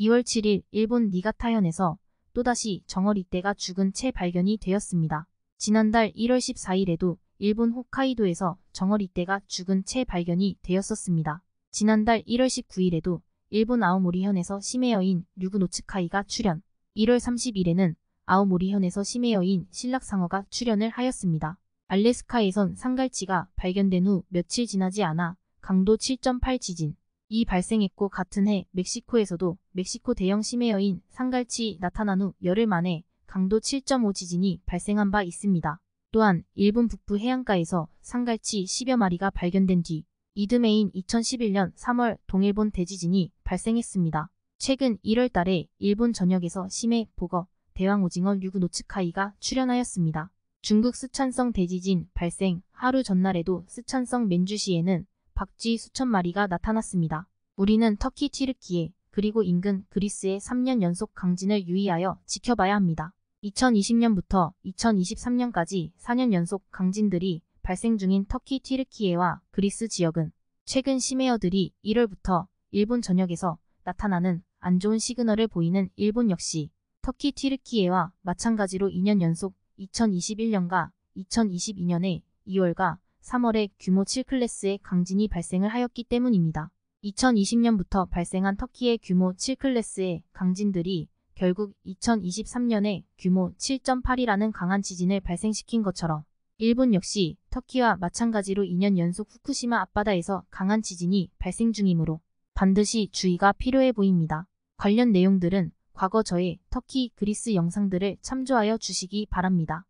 2월 7일 일본 니가타현에서 또다시 정어리 떼가 죽은 채 발견이 되었습니다. 지난달 1월 14일에도 일본 홋카이도에서 정어리 떼가 죽은 채 발견이 되었었습니다. 지난달 1월 19일에도 일본 아오모리현에서 심해여인 류그노츠카이가 출연, 1월 30일에는 아오모리현에서 심해여인 신락상어가 출연을 하였습니다. 알래스카에선 상갈치가 발견된 후 며칠 지나지 않아 강도 7.8 지진, 이 발생했고 같은 해 멕시코에서도 멕시코 대형 심해여인 상갈치 나타난 후 열흘 만에 강도 7.5 지진이 발생한 바 있습니다. 또한 일본 북부 해안가에서 상갈치 10여 마리가 발견된 뒤 이듬해인 2011년 3월 동일본 대지진이 발생했습니다. 최근 1월 달에 일본 전역에서 심해 보거 대왕 오징어 유구노츠카이가 출현하였습니다. 중국 스촨성 대지진 발생 하루 전날에도 스촨성 맨주시에는 박쥐 수천 마리가 나타났습니다. 우리는 터키 티르키에 그리고 인근 그리스의 3년 연속 강진을 유의하여 지켜봐야 합니다. 2020년부터 2023년까지 4년 연속 강진들이 발생 중인 터키 티르키에와 그리스 지역은 최근 심해어들이 1월부터 일본 전역에서 나타나는 안 좋은 시그널을 보이는 일본 역시 터키 티르키에와 마찬가지로 2년 연속 2021년과 2022년에 2월과 3월에 규모 7클래스의 강진이 발생을 하였기 때문입니다. 2020년부터 발생한 터키의 규모 7클래스의 강진들이 결국 2023년에 규모 7.8이라는 강한 지진을 발생시킨 것처럼 일본 역시 터키와 마찬가지로 2년 연속 후쿠시마 앞바다에서 강한 지진이 발생 중이므로 반드시 주의가 필요해 보입니다. 관련 내용들은 과거 저의 터키 그리스 영상들을 참조하여 주시기 바랍니다.